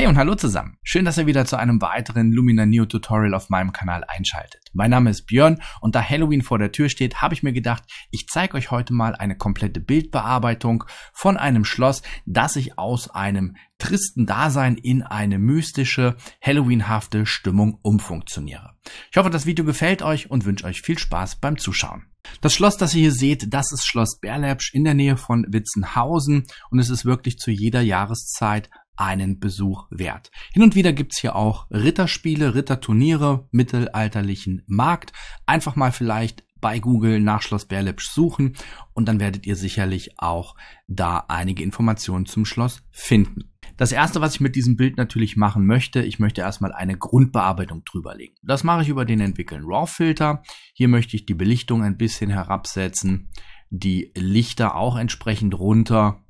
Hey und hallo zusammen. Schön, dass ihr wieder zu einem weiteren Lumina Neo Tutorial auf meinem Kanal einschaltet. Mein Name ist Björn und da Halloween vor der Tür steht, habe ich mir gedacht, ich zeige euch heute mal eine komplette Bildbearbeitung von einem Schloss, das ich aus einem tristen Dasein in eine mystische, Halloweenhafte Stimmung umfunktioniere. Ich hoffe, das Video gefällt euch und wünsche euch viel Spaß beim Zuschauen. Das Schloss, das ihr hier seht, das ist Schloss Berlepsch in der Nähe von Witzenhausen und es ist wirklich zu jeder Jahreszeit einen Besuch wert. Hin und wieder gibt's hier auch Ritterspiele, Ritterturniere, mittelalterlichen Markt. Einfach mal vielleicht bei Google nach Schloss Berlepsch suchen und dann werdet ihr sicherlich auch da einige Informationen zum Schloss finden. Das erste, was ich mit diesem Bild natürlich machen möchte, ich möchte erstmal eine Grundbearbeitung drüberlegen. Das mache ich über den Entwickeln RAW Filter. Hier möchte ich die Belichtung ein bisschen herabsetzen, die Lichter auch entsprechend runter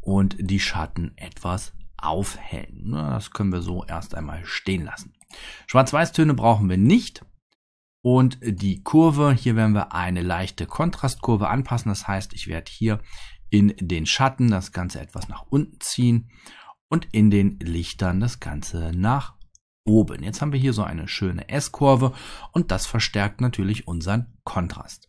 und die Schatten etwas aufhellen. Das können wir so erst einmal stehen lassen. Schwarz-Weiß-Töne brauchen wir nicht. Und die Kurve, hier werden wir eine leichte Kontrastkurve anpassen. Das heißt, ich werde hier in den Schatten das Ganze etwas nach unten ziehen und in den Lichtern das Ganze nach oben. Jetzt haben wir hier so eine schöne S-Kurve und das verstärkt natürlich unseren Kontrast.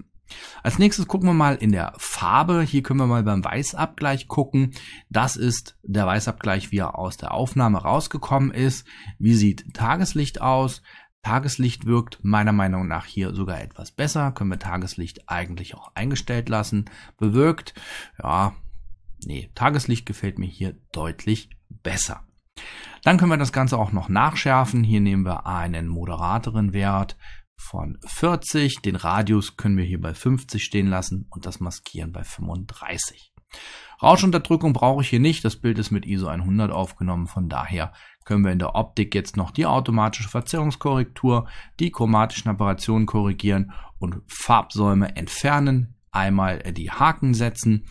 Als nächstes gucken wir mal in der Farbe. Hier können wir mal beim Weißabgleich gucken. Das ist der Weißabgleich, wie er aus der Aufnahme rausgekommen ist. Wie sieht Tageslicht aus? Tageslicht wirkt meiner Meinung nach hier sogar etwas besser. Können wir Tageslicht eigentlich auch eingestellt lassen. Bewirkt, ja, nee, Tageslicht gefällt mir hier deutlich besser. Dann können wir das Ganze auch noch nachschärfen. Hier nehmen wir einen moderateren Wert von 40. Den Radius können wir hier bei 50 stehen lassen und das Maskieren bei 35. Rauschunterdrückung brauche ich hier nicht. Das Bild ist mit ISO 100 aufgenommen. Von daher können wir in der Optik jetzt noch die automatische Verzerrungskorrektur, die chromatischen Apparationen korrigieren und Farbsäume entfernen, einmal die Haken setzen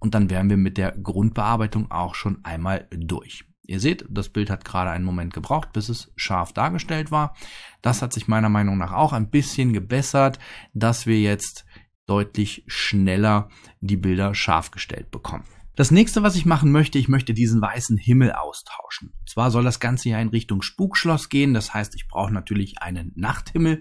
und dann wären wir mit der Grundbearbeitung auch schon einmal durch. Ihr seht, das Bild hat gerade einen Moment gebraucht, bis es scharf dargestellt war. Das hat sich meiner Meinung nach auch ein bisschen gebessert, dass wir jetzt deutlich schneller die Bilder scharf gestellt bekommen. Das nächste, was ich machen möchte, ich möchte diesen weißen Himmel austauschen. Und zwar soll das Ganze ja in Richtung Spukschloss gehen. Das heißt, ich brauche natürlich einen Nachthimmel.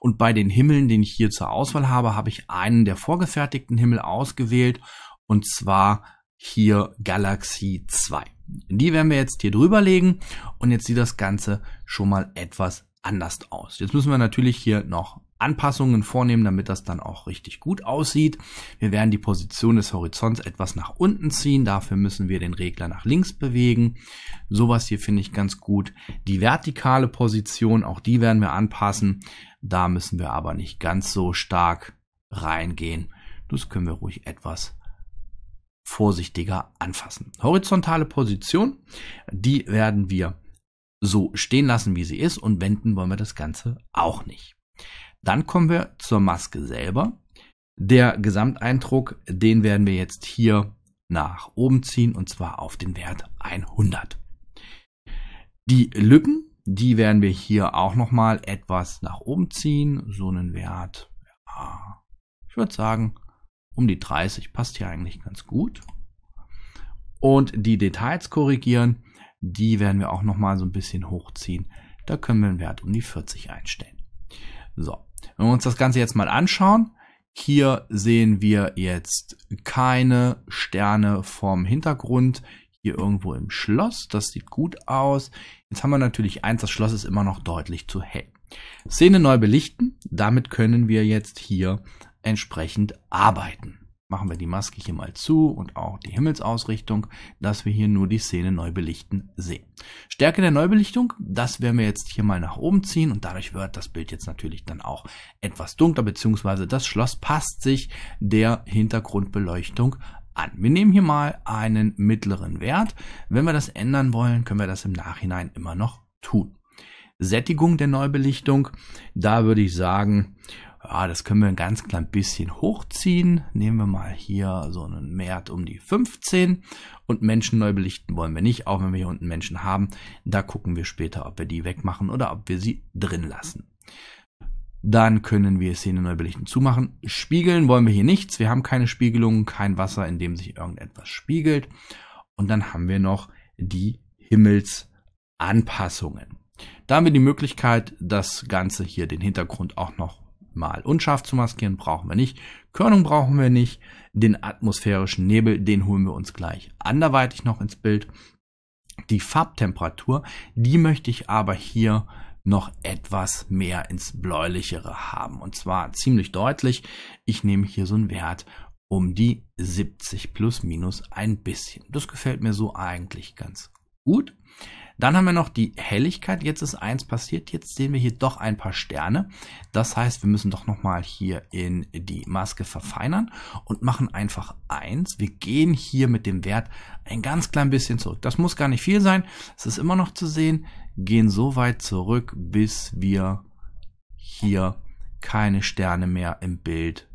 Und bei den Himmeln, den ich hier zur Auswahl habe, habe ich einen der vorgefertigten Himmel ausgewählt. Und zwar hier Galaxie 2. Die werden wir jetzt hier drüber legen und jetzt sieht das Ganze schon mal etwas anders aus. Jetzt müssen wir natürlich hier noch Anpassungen vornehmen, damit das dann auch richtig gut aussieht. Wir werden die Position des Horizonts etwas nach unten ziehen. Dafür müssen wir den Regler nach links bewegen. Sowas hier finde ich ganz gut. Die vertikale Position, auch die werden wir anpassen. Da müssen wir aber nicht ganz so stark reingehen. Das können wir ruhig etwas vorsichtiger anfassen. Horizontale Position, die werden wir so stehen lassen, wie sie ist und wenden wollen wir das Ganze auch nicht. Dann kommen wir zur Maske selber. Der Gesamteindruck, den werden wir jetzt hier nach oben ziehen und zwar auf den Wert 100. Die Lücken, die werden wir hier auch nochmal etwas nach oben ziehen. So einen Wert, ja, ich würde sagen um die 30 passt hier eigentlich ganz gut. Und die Details korrigieren, die werden wir auch nochmal so ein bisschen hochziehen. Da können wir einen Wert um die 40 einstellen. So, wenn wir uns das Ganze jetzt mal anschauen, hier sehen wir jetzt keine Sterne vom Hintergrund. Hier irgendwo im Schloss, das sieht gut aus. Jetzt haben wir natürlich eins, das Schloss ist immer noch deutlich zu hell. Szene neu belichten, damit können wir jetzt hier entsprechend arbeiten. Machen wir die Maske hier mal zu und auch die Himmelsausrichtung, dass wir hier nur die Szene neu belichten sehen. Stärke der Neubelichtung, das werden wir jetzt hier mal nach oben ziehen und dadurch wird das Bild jetzt natürlich dann auch etwas dunkler, beziehungsweise das Schloss passt sich der Hintergrundbeleuchtung an. Wir nehmen hier mal einen mittleren Wert. Wenn wir das ändern wollen, können wir das im Nachhinein immer noch tun. Sättigung der Neubelichtung, da würde ich sagen, ja, ah, das können wir ein ganz klein bisschen hochziehen. Nehmen wir mal hier so einen Wert um die 15. Und Menschen neu belichten wollen wir nicht, auch wenn wir hier unten Menschen haben. Da gucken wir später, ob wir die wegmachen oder ob wir sie drin lassen. Dann können wir Szene neu belichten zumachen. Spiegeln wollen wir hier nichts. Wir haben keine Spiegelungen, kein Wasser, in dem sich irgendetwas spiegelt. Und dann haben wir noch die Himmelsanpassungen. Da haben wir die Möglichkeit, das Ganze hier den Hintergrund auch noch mal. Unscharf zu maskieren brauchen wir nicht. Körnung brauchen wir nicht. Den atmosphärischen Nebel, den holen wir uns gleich anderweitig noch ins Bild. Die Farbtemperatur, die möchte ich aber hier noch etwas mehr ins bläulichere haben. Und zwar ziemlich deutlich. Ich nehme hier so einen Wert um die 70 plus minus ein bisschen. Das gefällt mir so eigentlich ganz gut. Dann haben wir noch die Helligkeit. Jetzt ist eins passiert. Jetzt sehen wir hier doch ein paar Sterne. Das heißt, wir müssen doch nochmal hier in die Maske verfeinern und machen einfach eins. Wir gehen hier mit dem Wert ein ganz klein bisschen zurück. Das muss gar nicht viel sein. Es ist immer noch zu sehen. Gehen so weit zurück, bis wir hier keine Sterne mehr im Bild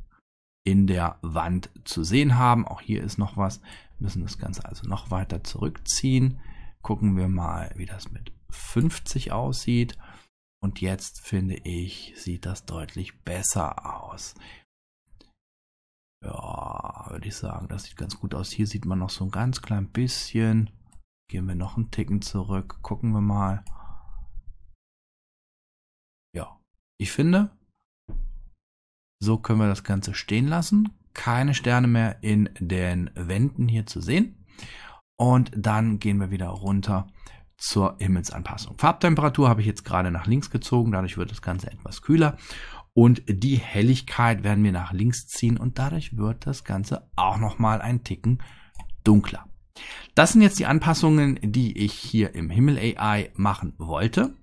in der Wand zu sehen haben. Auch hier ist noch was. Wir müssen das Ganze also noch weiter zurückziehen gucken wir mal, wie das mit 50 aussieht. Und jetzt finde ich, sieht das deutlich besser aus. Ja, würde ich sagen, das sieht ganz gut aus. Hier sieht man noch so ein ganz klein bisschen. Gehen wir noch einen Ticken zurück. Gucken wir mal. Ja, ich finde, so können wir das Ganze stehen lassen. Keine Sterne mehr in den Wänden hier zu sehen. Und dann gehen wir wieder runter zur Himmelsanpassung. Farbtemperatur habe ich jetzt gerade nach links gezogen, dadurch wird das Ganze etwas kühler. Und die Helligkeit werden wir nach links ziehen und dadurch wird das Ganze auch nochmal einen Ticken dunkler. Das sind jetzt die Anpassungen, die ich hier im Himmel AI machen wollte.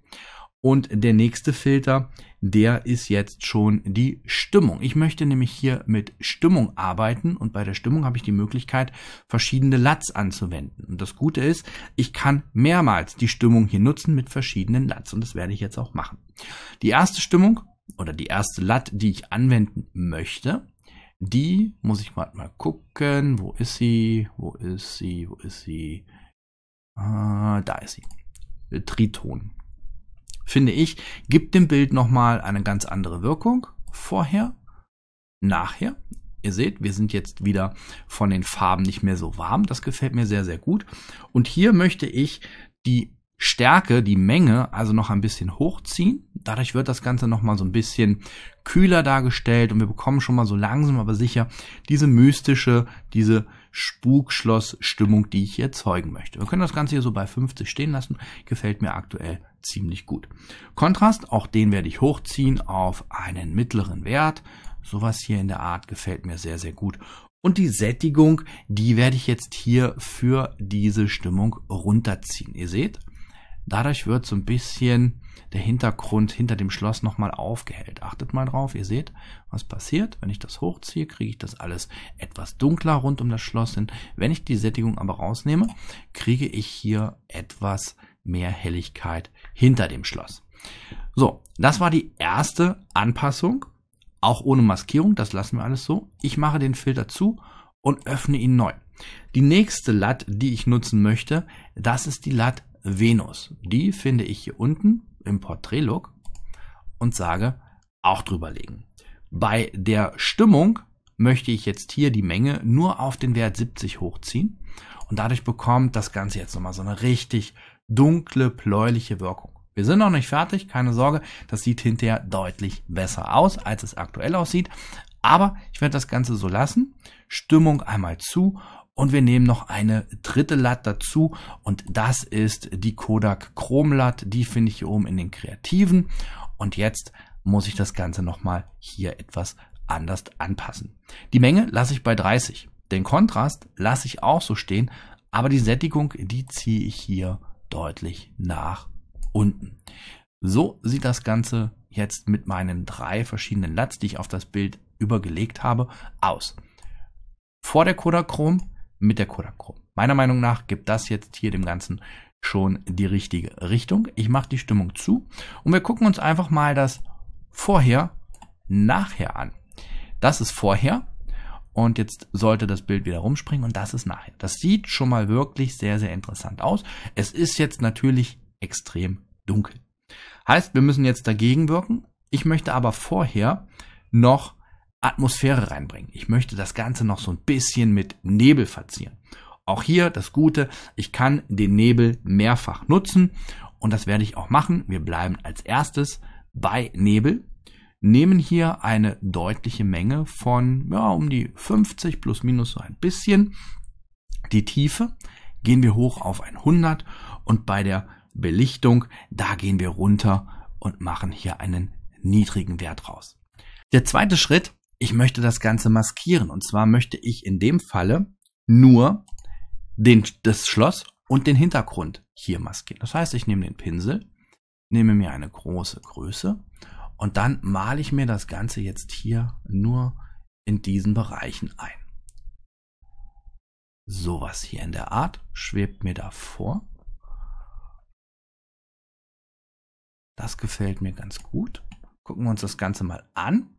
Und der nächste Filter, der ist jetzt schon die Stimmung. Ich möchte nämlich hier mit Stimmung arbeiten und bei der Stimmung habe ich die Möglichkeit, verschiedene LATs anzuwenden. Und das Gute ist, ich kann mehrmals die Stimmung hier nutzen mit verschiedenen LATs und das werde ich jetzt auch machen. Die erste Stimmung oder die erste LUT, die ich anwenden möchte, die muss ich mal, mal gucken. Wo ist sie? Wo ist sie? Wo ist sie? Ah, da ist sie. Triton finde ich, gibt dem Bild nochmal eine ganz andere Wirkung. Vorher, nachher. Ihr seht, wir sind jetzt wieder von den Farben nicht mehr so warm. Das gefällt mir sehr, sehr gut. Und hier möchte ich die Stärke, die Menge also noch ein bisschen hochziehen. Dadurch wird das Ganze nochmal so ein bisschen kühler dargestellt und wir bekommen schon mal so langsam, aber sicher diese mystische, diese Spukschloss-Stimmung, die ich hier erzeugen möchte. Wir können das Ganze hier so bei 50 stehen lassen. Gefällt mir aktuell ziemlich gut. Kontrast, auch den werde ich hochziehen auf einen mittleren Wert. Sowas hier in der Art gefällt mir sehr, sehr gut. Und die Sättigung, die werde ich jetzt hier für diese Stimmung runterziehen. Ihr seht, Dadurch wird so ein bisschen der Hintergrund hinter dem Schloss nochmal aufgehellt. Achtet mal drauf, ihr seht, was passiert. Wenn ich das hochziehe, kriege ich das alles etwas dunkler rund um das Schloss hin. Wenn ich die Sättigung aber rausnehme, kriege ich hier etwas mehr Helligkeit hinter dem Schloss. So, das war die erste Anpassung. Auch ohne Maskierung, das lassen wir alles so. Ich mache den Filter zu und öffne ihn neu. Die nächste LAT, die ich nutzen möchte, das ist die LAT Venus. Die finde ich hier unten im Portrait-Look und sage auch drüberlegen. Bei der Stimmung möchte ich jetzt hier die Menge nur auf den Wert 70 hochziehen und dadurch bekommt das Ganze jetzt nochmal so eine richtig dunkle, bläuliche Wirkung. Wir sind noch nicht fertig, keine Sorge, das sieht hinterher deutlich besser aus, als es aktuell aussieht, aber ich werde das Ganze so lassen, Stimmung einmal zu und wir nehmen noch eine dritte LAT dazu und das ist die Kodak Chrom LAT. Die finde ich hier oben in den Kreativen. Und jetzt muss ich das Ganze nochmal hier etwas anders anpassen. Die Menge lasse ich bei 30. Den Kontrast lasse ich auch so stehen, aber die Sättigung, die ziehe ich hier deutlich nach unten. So sieht das Ganze jetzt mit meinen drei verschiedenen LATs, die ich auf das Bild übergelegt habe, aus. Vor der Kodak Chrome mit der Kodak Chrome. Meiner Meinung nach gibt das jetzt hier dem Ganzen schon die richtige Richtung. Ich mache die Stimmung zu und wir gucken uns einfach mal das Vorher, Nachher an. Das ist Vorher und jetzt sollte das Bild wieder rumspringen und das ist Nachher. Das sieht schon mal wirklich sehr, sehr interessant aus. Es ist jetzt natürlich extrem dunkel. Heißt, wir müssen jetzt dagegen wirken. Ich möchte aber vorher noch Atmosphäre reinbringen. Ich möchte das Ganze noch so ein bisschen mit Nebel verzieren. Auch hier das Gute, ich kann den Nebel mehrfach nutzen und das werde ich auch machen. Wir bleiben als erstes bei Nebel, nehmen hier eine deutliche Menge von ja, um die 50 plus minus so ein bisschen. Die Tiefe gehen wir hoch auf 100 und bei der Belichtung, da gehen wir runter und machen hier einen niedrigen Wert raus. Der zweite Schritt ich möchte das Ganze maskieren. Und zwar möchte ich in dem Falle nur den, das Schloss und den Hintergrund hier maskieren. Das heißt, ich nehme den Pinsel, nehme mir eine große Größe und dann male ich mir das Ganze jetzt hier nur in diesen Bereichen ein. Sowas hier in der Art schwebt mir davor. Das gefällt mir ganz gut. Gucken wir uns das Ganze mal an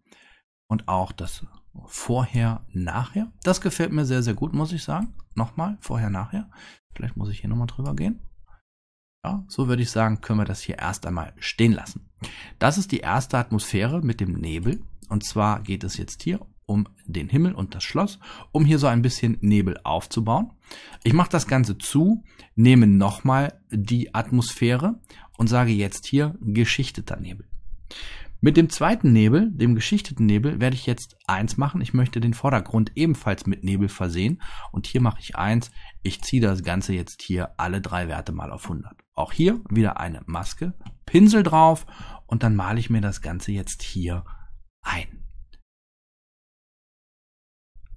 und auch das Vorher, Nachher. Das gefällt mir sehr, sehr gut, muss ich sagen. Nochmal, Vorher, Nachher. Vielleicht muss ich hier nochmal drüber gehen. Ja, so würde ich sagen, können wir das hier erst einmal stehen lassen. Das ist die erste Atmosphäre mit dem Nebel. Und zwar geht es jetzt hier um den Himmel und das Schloss, um hier so ein bisschen Nebel aufzubauen. Ich mache das Ganze zu, nehme nochmal die Atmosphäre und sage jetzt hier geschichteter Nebel. Mit dem zweiten Nebel, dem geschichteten Nebel, werde ich jetzt eins machen. Ich möchte den Vordergrund ebenfalls mit Nebel versehen. Und hier mache ich eins. Ich ziehe das Ganze jetzt hier alle drei Werte mal auf 100. Auch hier wieder eine Maske, Pinsel drauf und dann male ich mir das Ganze jetzt hier ein.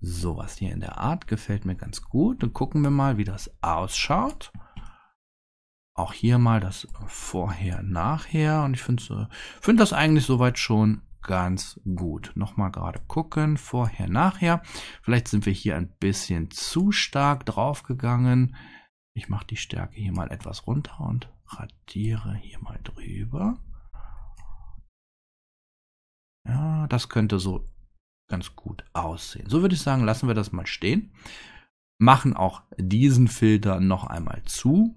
Sowas hier in der Art gefällt mir ganz gut. Dann gucken wir mal, wie das ausschaut auch hier mal das Vorher, Nachher. Und ich finde äh, find das eigentlich soweit schon ganz gut. Nochmal gerade gucken, Vorher, Nachher. Vielleicht sind wir hier ein bisschen zu stark draufgegangen. Ich mache die Stärke hier mal etwas runter und radiere hier mal drüber. Ja, das könnte so ganz gut aussehen. So würde ich sagen, lassen wir das mal stehen. Machen auch diesen Filter noch einmal zu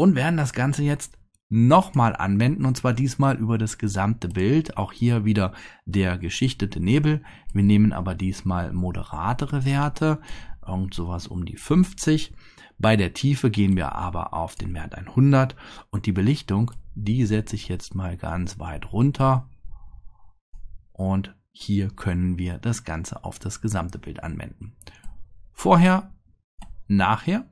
und werden das Ganze jetzt nochmal anwenden und zwar diesmal über das gesamte Bild. Auch hier wieder der geschichtete Nebel. Wir nehmen aber diesmal moderatere Werte, irgend sowas um die 50. Bei der Tiefe gehen wir aber auf den Wert 100 und die Belichtung, die setze ich jetzt mal ganz weit runter und hier können wir das Ganze auf das gesamte Bild anwenden. Vorher, nachher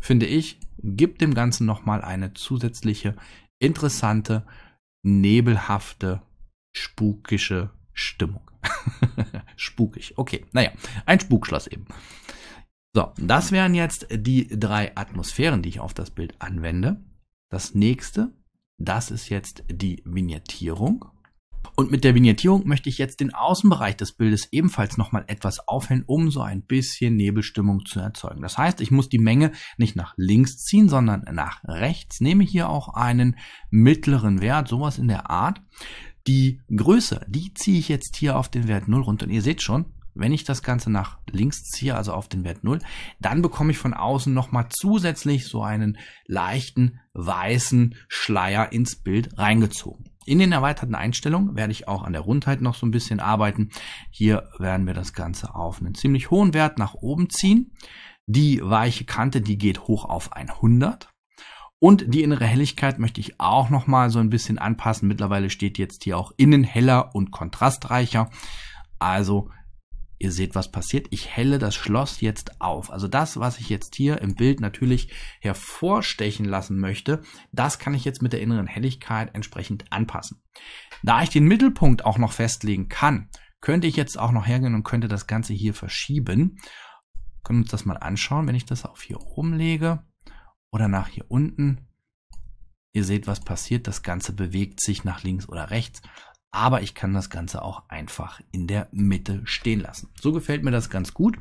finde ich, gibt dem Ganzen nochmal eine zusätzliche, interessante, nebelhafte, spukische Stimmung. Spukig, okay. Naja, ein Spukschloss eben. So, das wären jetzt die drei Atmosphären, die ich auf das Bild anwende. Das nächste, das ist jetzt die Vignettierung. Und mit der Vignettierung möchte ich jetzt den Außenbereich des Bildes ebenfalls nochmal etwas aufhellen, um so ein bisschen Nebelstimmung zu erzeugen. Das heißt, ich muss die Menge nicht nach links ziehen, sondern nach rechts. Nehme hier auch einen mittleren Wert, sowas in der Art. Die Größe, die ziehe ich jetzt hier auf den Wert 0 runter. Und ihr seht schon, wenn ich das Ganze nach links ziehe, also auf den Wert 0, dann bekomme ich von außen nochmal zusätzlich so einen leichten weißen Schleier ins Bild reingezogen. In den erweiterten Einstellungen werde ich auch an der Rundheit noch so ein bisschen arbeiten. Hier werden wir das Ganze auf einen ziemlich hohen Wert nach oben ziehen. Die weiche Kante, die geht hoch auf 100. Und die innere Helligkeit möchte ich auch nochmal so ein bisschen anpassen. Mittlerweile steht jetzt hier auch innen heller und kontrastreicher. Also Ihr seht, was passiert. Ich helle das Schloss jetzt auf. Also das, was ich jetzt hier im Bild natürlich hervorstechen lassen möchte, das kann ich jetzt mit der inneren Helligkeit entsprechend anpassen. Da ich den Mittelpunkt auch noch festlegen kann, könnte ich jetzt auch noch hergehen und könnte das Ganze hier verschieben. Wir können uns das mal anschauen, wenn ich das auf hier oben lege oder nach hier unten. Ihr seht, was passiert. Das Ganze bewegt sich nach links oder rechts aber ich kann das Ganze auch einfach in der Mitte stehen lassen. So gefällt mir das ganz gut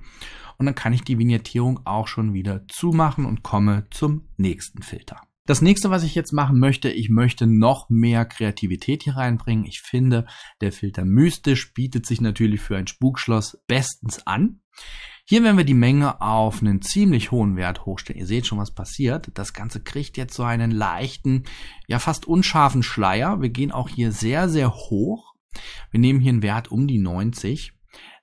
und dann kann ich die Vignettierung auch schon wieder zumachen und komme zum nächsten Filter. Das nächste, was ich jetzt machen möchte, ich möchte noch mehr Kreativität hier reinbringen. Ich finde, der Filter mystisch bietet sich natürlich für ein Spukschloss bestens an. Hier werden wir die Menge auf einen ziemlich hohen Wert hochstellen. Ihr seht schon, was passiert. Das Ganze kriegt jetzt so einen leichten, ja fast unscharfen Schleier. Wir gehen auch hier sehr, sehr hoch. Wir nehmen hier einen Wert um die 90.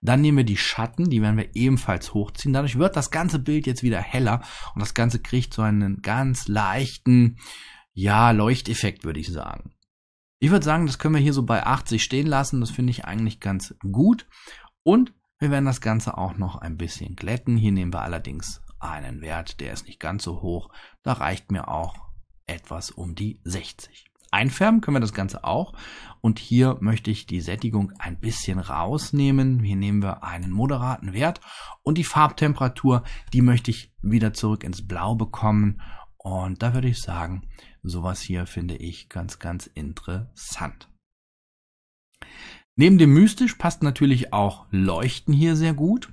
Dann nehmen wir die Schatten, die werden wir ebenfalls hochziehen. Dadurch wird das ganze Bild jetzt wieder heller und das Ganze kriegt so einen ganz leichten, ja, Leuchteffekt, würde ich sagen. Ich würde sagen, das können wir hier so bei 80 stehen lassen. Das finde ich eigentlich ganz gut. Und wir werden das Ganze auch noch ein bisschen glätten. Hier nehmen wir allerdings einen Wert, der ist nicht ganz so hoch. Da reicht mir auch etwas um die 60 einfärben können wir das Ganze auch. Und hier möchte ich die Sättigung ein bisschen rausnehmen. Hier nehmen wir einen moderaten Wert und die Farbtemperatur, die möchte ich wieder zurück ins Blau bekommen. Und da würde ich sagen, sowas hier finde ich ganz, ganz interessant. Neben dem mystisch passt natürlich auch Leuchten hier sehr gut.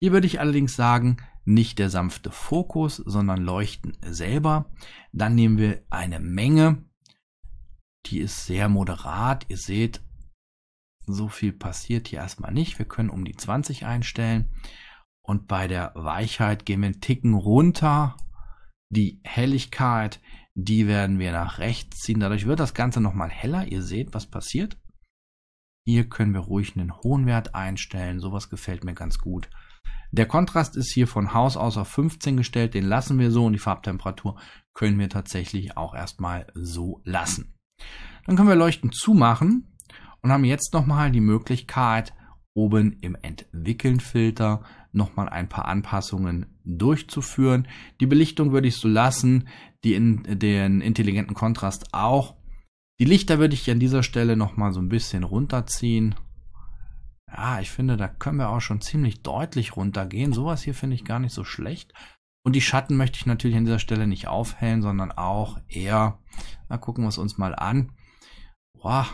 Hier würde ich allerdings sagen, nicht der sanfte Fokus, sondern Leuchten selber. Dann nehmen wir eine Menge die ist sehr moderat. Ihr seht, so viel passiert hier erstmal nicht. Wir können um die 20 einstellen. Und bei der Weichheit gehen wir einen Ticken runter. Die Helligkeit, die werden wir nach rechts ziehen. Dadurch wird das Ganze nochmal heller. Ihr seht, was passiert. Hier können wir ruhig einen hohen Wert einstellen. Sowas gefällt mir ganz gut. Der Kontrast ist hier von Haus aus auf 15 gestellt. Den lassen wir so und die Farbtemperatur können wir tatsächlich auch erstmal so lassen. Dann können wir Leuchten zumachen und haben jetzt nochmal die Möglichkeit, oben im Entwickeln-Filter nochmal ein paar Anpassungen durchzuführen. Die Belichtung würde ich so lassen, die in, den intelligenten Kontrast auch. Die Lichter würde ich an dieser Stelle nochmal so ein bisschen runterziehen. Ja, ich finde, da können wir auch schon ziemlich deutlich runtergehen. Sowas hier finde ich gar nicht so schlecht. Und die Schatten möchte ich natürlich an dieser Stelle nicht aufhellen, sondern auch eher, na, gucken wir es uns mal an. Boah.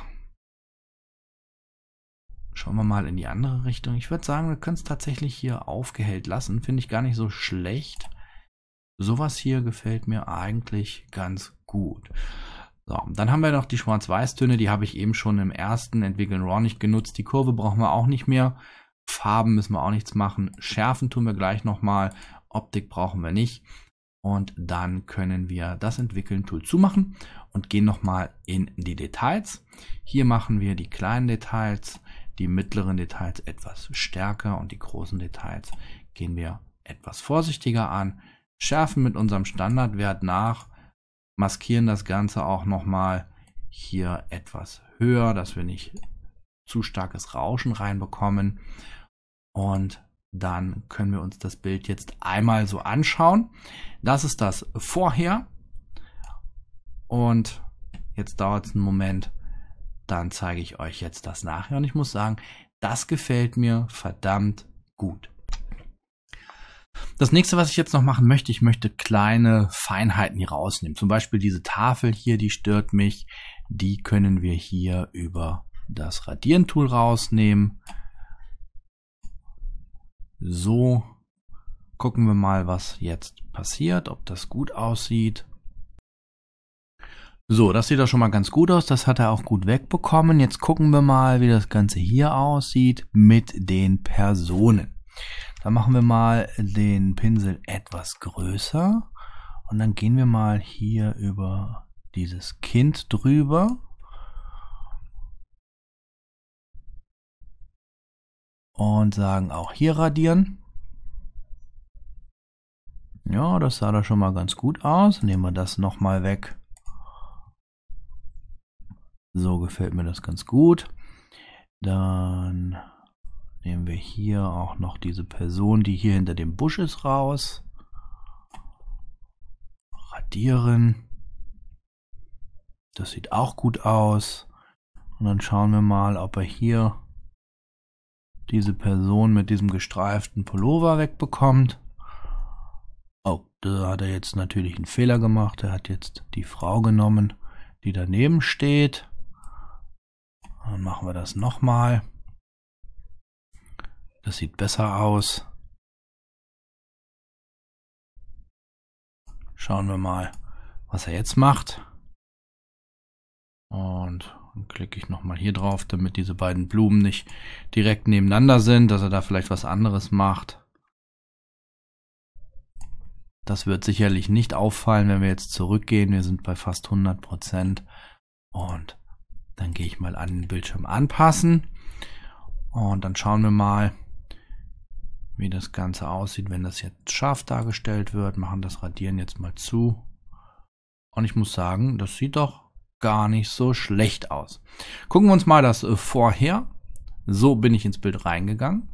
Schauen wir mal in die andere Richtung. Ich würde sagen, wir können es tatsächlich hier aufgehellt lassen. Finde ich gar nicht so schlecht. Sowas hier gefällt mir eigentlich ganz gut. So, dann haben wir noch die Schwarz-Weiß-Töne, die habe ich eben schon im ersten Entwickeln Raw nicht genutzt. Die Kurve brauchen wir auch nicht mehr. Farben müssen wir auch nichts machen. Schärfen tun wir gleich nochmal. Optik brauchen wir nicht. Und dann können wir das Entwickeln-Tool zumachen und gehen nochmal in die Details. Hier machen wir die kleinen Details, die mittleren Details etwas stärker und die großen Details gehen wir etwas vorsichtiger an, schärfen mit unserem Standardwert nach, maskieren das Ganze auch nochmal hier etwas höher, dass wir nicht zu starkes Rauschen reinbekommen und dann können wir uns das Bild jetzt einmal so anschauen. Das ist das vorher. Und jetzt dauert es einen Moment. Dann zeige ich euch jetzt das nachher. Und ich muss sagen, das gefällt mir verdammt gut. Das nächste, was ich jetzt noch machen möchte, ich möchte kleine Feinheiten hier rausnehmen. Zum Beispiel diese Tafel hier, die stört mich. Die können wir hier über das Radieren-Tool rausnehmen. So, gucken wir mal, was jetzt passiert, ob das gut aussieht. So, das sieht doch schon mal ganz gut aus. Das hat er auch gut wegbekommen. Jetzt gucken wir mal, wie das Ganze hier aussieht mit den Personen. Da machen wir mal den Pinsel etwas größer und dann gehen wir mal hier über dieses Kind drüber und sagen auch hier radieren. Ja, das sah da schon mal ganz gut aus. Nehmen wir das nochmal weg. So gefällt mir das ganz gut. Dann nehmen wir hier auch noch diese Person, die hier hinter dem Busch ist, raus. Radieren. Das sieht auch gut aus. Und dann schauen wir mal, ob er hier diese Person mit diesem gestreiften Pullover wegbekommt. Oh, da hat er jetzt natürlich einen Fehler gemacht. Er hat jetzt die Frau genommen, die daneben steht. Dann machen wir das nochmal. Das sieht besser aus. Schauen wir mal, was er jetzt macht. Und dann klicke ich nochmal hier drauf, damit diese beiden Blumen nicht direkt nebeneinander sind, dass er da vielleicht was anderes macht. Das wird sicherlich nicht auffallen, wenn wir jetzt zurückgehen. Wir sind bei fast 100 Prozent. Und dann gehe ich mal an den Bildschirm anpassen. Und dann schauen wir mal, wie das Ganze aussieht, wenn das jetzt scharf dargestellt wird. Machen das Radieren jetzt mal zu. Und ich muss sagen, das sieht doch gar nicht so schlecht aus. Gucken wir uns mal das äh, vorher. So bin ich ins Bild reingegangen.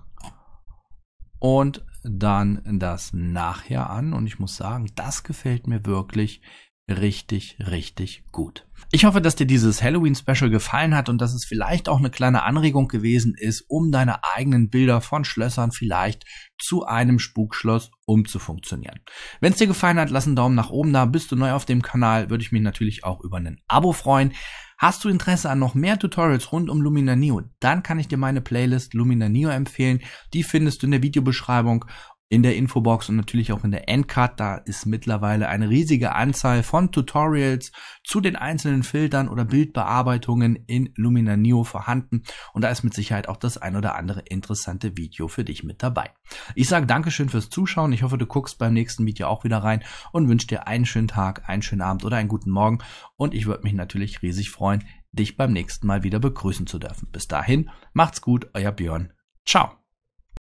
Und dann das nachher an. Und ich muss sagen, das gefällt mir wirklich richtig, richtig gut. Ich hoffe, dass dir dieses Halloween-Special gefallen hat und dass es vielleicht auch eine kleine Anregung gewesen ist, um deine eigenen Bilder von Schlössern vielleicht zu einem Spukschloss umzufunktionieren. Wenn es dir gefallen hat, lass einen Daumen nach oben da. Bist du neu auf dem Kanal, würde ich mich natürlich auch über ein Abo freuen. Hast du Interesse an noch mehr Tutorials rund um Lumina Neo, dann kann ich dir meine Playlist Lumina Neo empfehlen. Die findest du in der Videobeschreibung in der Infobox und natürlich auch in der Endcard. Da ist mittlerweile eine riesige Anzahl von Tutorials zu den einzelnen Filtern oder Bildbearbeitungen in Lumina Neo vorhanden. Und da ist mit Sicherheit auch das ein oder andere interessante Video für dich mit dabei. Ich sage Dankeschön fürs Zuschauen. Ich hoffe, du guckst beim nächsten Video auch wieder rein und wünsche dir einen schönen Tag, einen schönen Abend oder einen guten Morgen. Und ich würde mich natürlich riesig freuen, dich beim nächsten Mal wieder begrüßen zu dürfen. Bis dahin, macht's gut, euer Björn. Ciao.